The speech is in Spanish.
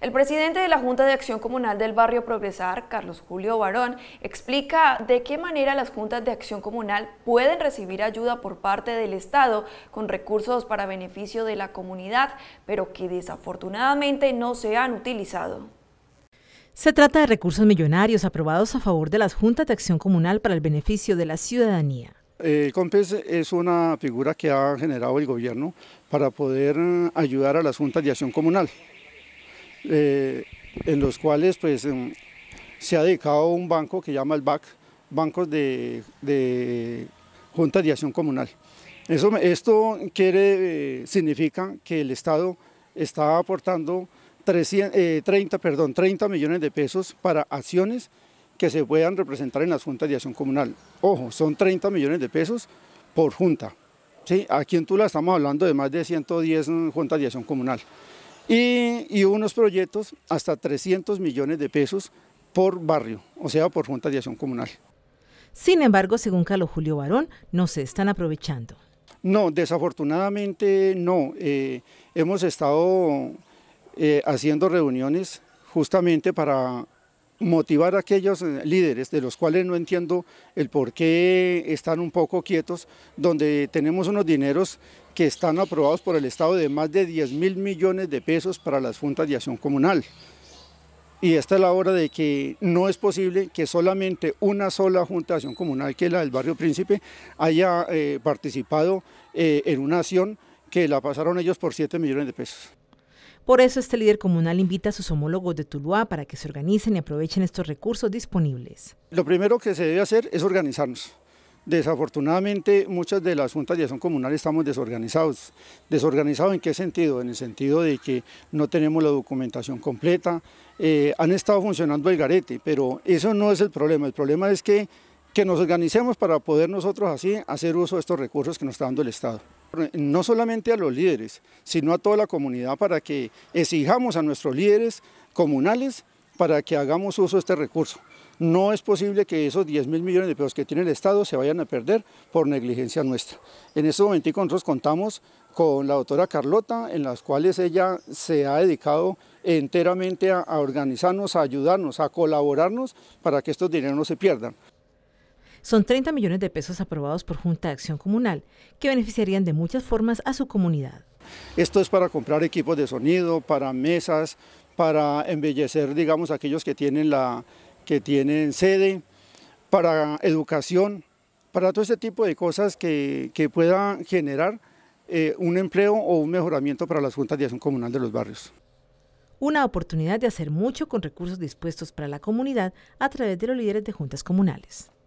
El presidente de la Junta de Acción Comunal del Barrio Progresar, Carlos Julio Barón, explica de qué manera las juntas de acción comunal pueden recibir ayuda por parte del Estado con recursos para beneficio de la comunidad, pero que desafortunadamente no se han utilizado. Se trata de recursos millonarios aprobados a favor de las juntas de acción comunal para el beneficio de la ciudadanía. Eh, el COMPES es una figura que ha generado el gobierno para poder eh, ayudar a las juntas de acción comunal. Eh, en los cuales pues, em, se ha dedicado un banco que llama el BAC, Bancos de, de Junta de Acción Comunal. Eso, esto quiere, eh, significa que el Estado está aportando 30, eh, perdón, 30 millones de pesos para acciones que se puedan representar en las juntas de acción comunal. Ojo, son 30 millones de pesos por junta. ¿sí? Aquí en Tula estamos hablando de más de 110 mm, juntas de acción comunal y, unos proyectos hasta 300 millones de pesos por barrio, o sea, por Junta de Acción Comunal. Sin embargo, según Carlos Julio Barón, no se están aprovechando. No, desafortunadamente no. Eh, hemos estado eh, haciendo reuniones justamente para motivar a aquellos eh, líderes de los cuales no entiendo el por qué están un poco quietos, donde tenemos unos dineros que están aprobados por el Estado de más de 10 mil millones de pesos para las juntas de acción comunal. Y esta es la hora de que no es posible que solamente una sola Junta de Acción Comunal, que es la del Barrio Príncipe, haya eh, participado eh, en una acción que la pasaron ellos por 7 millones de pesos. Por eso este líder comunal invita a sus homólogos de Tuluá para que se organicen y aprovechen estos recursos disponibles. Lo primero que se debe hacer es organizarnos. Desafortunadamente muchas de las juntas de acción comunal estamos desorganizados. ¿Desorganizados en qué sentido? En el sentido de que no tenemos la documentación completa, eh, han estado funcionando el garete, pero eso no es el problema, el problema es que, que nos organicemos para poder nosotros así hacer uso de estos recursos que nos está dando el Estado no solamente a los líderes, sino a toda la comunidad para que exijamos a nuestros líderes comunales para que hagamos uso de este recurso. No es posible que esos 10 mil millones de pesos que tiene el Estado se vayan a perder por negligencia nuestra. En este momento nosotros contamos con la doctora Carlota, en las cuales ella se ha dedicado enteramente a, organizarnos, a ayudarnos, a colaborarnos para que estos dineros no se pierdan. Son 30 millones de pesos aprobados por Junta de Acción Comunal, que beneficiarían de muchas formas a su comunidad. Esto es para comprar equipos de sonido, para mesas, para embellecer, digamos, aquellos que tienen, la, que tienen sede, para educación, para todo ese tipo de cosas que, puedan generar eh, un empleo o un mejoramiento para las juntas de acción comunal de los barrios. Una oportunidad de hacer mucho con recursos dispuestos para la comunidad a través de los líderes de juntas comunales.